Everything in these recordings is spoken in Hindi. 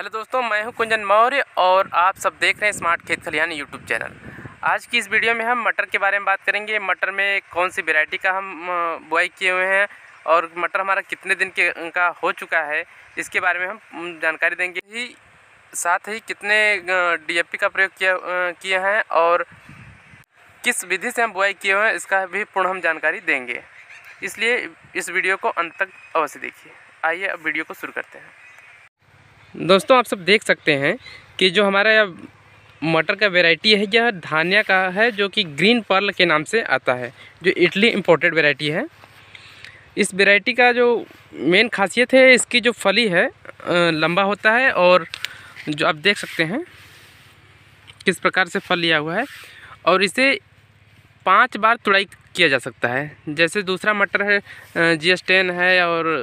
हेलो दोस्तों मैं हूं कुंजन मौर्य और आप सब देख रहे हैं स्मार्ट खेत खलिहान यूट्यूब चैनल आज की इस वीडियो में हम मटर के बारे में बात करेंगे मटर में कौन सी वेरायटी का हम बुआई किए हुए हैं और मटर हमारा कितने दिन के का हो चुका है इसके बारे में हम जानकारी देंगे ही साथ ही कितने डी का प्रयोग किया किए हैं और किस विधि से हम बुआई किए हुए हैं इसका भी पूर्ण हम जानकारी देंगे इसलिए इस वीडियो को अंत तक अवश्य देखिए आइए अब वीडियो को शुरू करते हैं दोस्तों आप सब देख सकते हैं कि जो हमारा मटर का वेराइटी है यह धानिया का है जो कि ग्रीन पर्ल के नाम से आता है जो इटली इम्पोर्टेड वेराइटी है इस वेराइटी का जो मेन खासियत है इसकी जो फली है लंबा होता है और जो आप देख सकते हैं किस प्रकार से फल लिया हुआ है और इसे पाँच बार तुड़ाई किया जा सकता है जैसे दूसरा मटर है जी एस टेन है और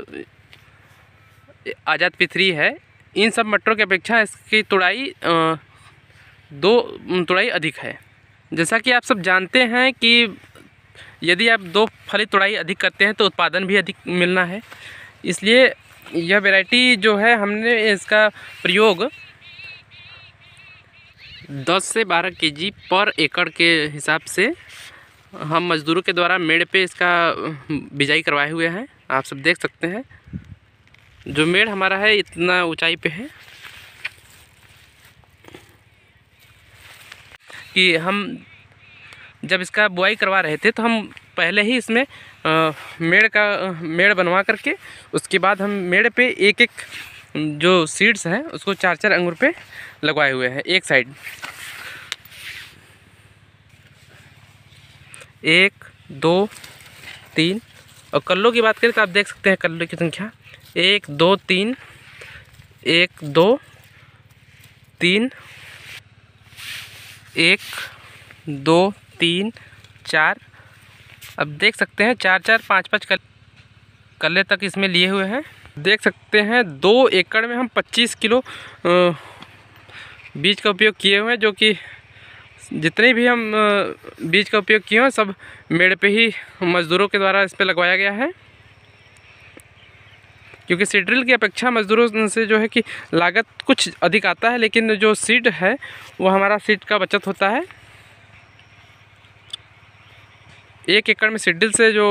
आज़ाद पिथरी है इन सब मटरों की अपेक्षा इसकी तुड़ाई दो तुड़ाई अधिक है जैसा कि आप सब जानते हैं कि यदि आप दो फली तुड़ाई अधिक करते हैं तो उत्पादन भी अधिक मिलना है इसलिए यह वैरायटी जो है हमने इसका प्रयोग 10 से 12 केजी पर एकड़ के हिसाब से हम मज़दूरों के द्वारा मेड़ पे इसका बिजाई करवाए हुए हैं आप सब देख सकते हैं जो मेड़ हमारा है इतना ऊंचाई पे है कि हम जब इसका बुआई करवा रहे थे तो हम पहले ही इसमें मेड़ का मेड़ बनवा करके उसके बाद हम मेड़ पे एक एक जो सीड्स हैं उसको चार चार अंगूर पे लगवाए हुए हैं एक साइड एक दो तीन और कल्लों की बात करें तो आप देख सकते हैं कल्लों की संख्या एक दो तीन एक दो तीन एक दो तीन चार अब देख सकते हैं चार चार पाँच पाँच कल कल्ले तक इसमें लिए हुए हैं देख सकते हैं दो एकड़ में हम 25 किलो बीज का उपयोग किए हुए हैं जो कि जितने भी हम बीज का उपयोग किए हैं सब मेड़ पे ही मज़दूरों के द्वारा इस पर लगवाया गया है क्योंकि सीड्रिल की अपेक्षा मज़दूरों से जो है कि लागत कुछ अधिक आता है लेकिन जो सीड है वो हमारा सीड का बचत होता है एक एकड़ में सीड्रिल से जो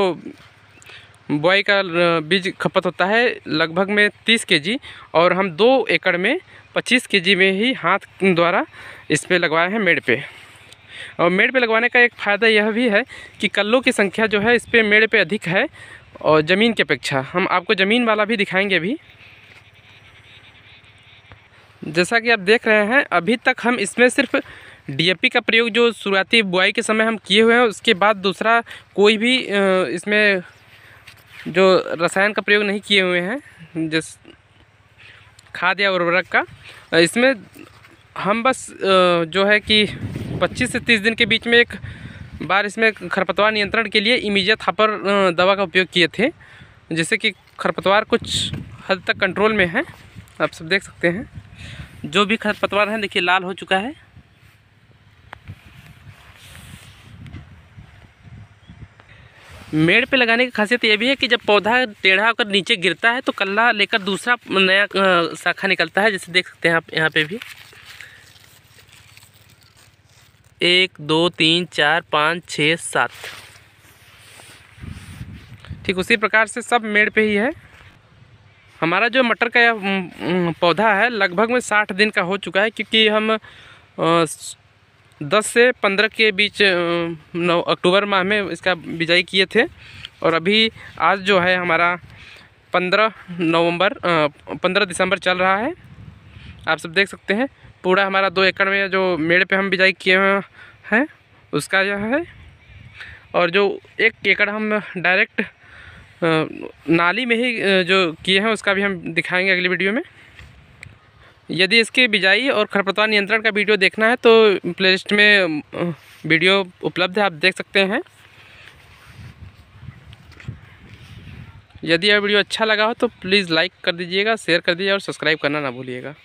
बुआई का बीज खपत होता है लगभग में तीस के और हम दो एकड़ में पच्चीस के में ही हाथ द्वारा इस पर लगवाए हैं मेड़ पे और मेड़ पे लगवाने का एक फ़ायदा यह भी है कि कल्लों की संख्या जो है इस पर मेड़ पे अधिक है और ज़मीन की अपेक्षा हम आपको ज़मीन वाला भी दिखाएंगे अभी जैसा कि आप देख रहे हैं अभी तक हम इसमें सिर्फ डीएपी का प्रयोग जो शुरुआती बुआई के समय हम किए हुए हैं उसके बाद दूसरा कोई भी इसमें जो रसायन का प्रयोग नहीं किए हुए हैं जिस खाद या उर्वरक का इसमें हम बस जो है कि 25 से 30 दिन के बीच में एक बार इसमें खरपतवार नियंत्रण के लिए इमीजिया थापर दवा का उपयोग किए थे जिससे कि खरपतवार कुछ हद तक कंट्रोल में है आप सब देख सकते हैं जो भी खरपतवार है देखिए लाल हो चुका है मेड़ पे लगाने की खासियत ये भी है कि जब पौधा टेढ़ा होकर नीचे गिरता है तो कल्ला लेकर दूसरा नया शाखा निकलता है जैसे देख सकते हैं आप यहाँ पे भी एक दो तीन चार पाँच छः सात ठीक उसी प्रकार से सब मेड़ पे ही है हमारा जो मटर का पौधा है लगभग में साठ दिन का हो चुका है क्योंकि हम दस से पंद्रह के बीच नौ अक्टूबर माह में इसका बिजाई किए थे और अभी आज जो है हमारा पंद्रह नवंबर पंद्रह दिसंबर चल रहा है आप सब देख सकते हैं पूरा हमारा दो एकड़ में जो मेड़ पे हम बिजाई किए हुए हैं उसका यह है और जो एक एकड़ हम डायरेक्ट नाली में ही जो किए हैं उसका भी हम दिखाएंगे अगली वीडियो में यदि इसकी बिजाई और खरपतवार नियंत्रण का वीडियो देखना है तो प्लेलिस्ट में वीडियो उपलब्ध है आप देख सकते हैं यदि यह वीडियो अच्छा लगा हो तो प्लीज़ लाइक कर दीजिएगा शेयर कर दीजिएगा और सब्सक्राइब करना ना भूलिएगा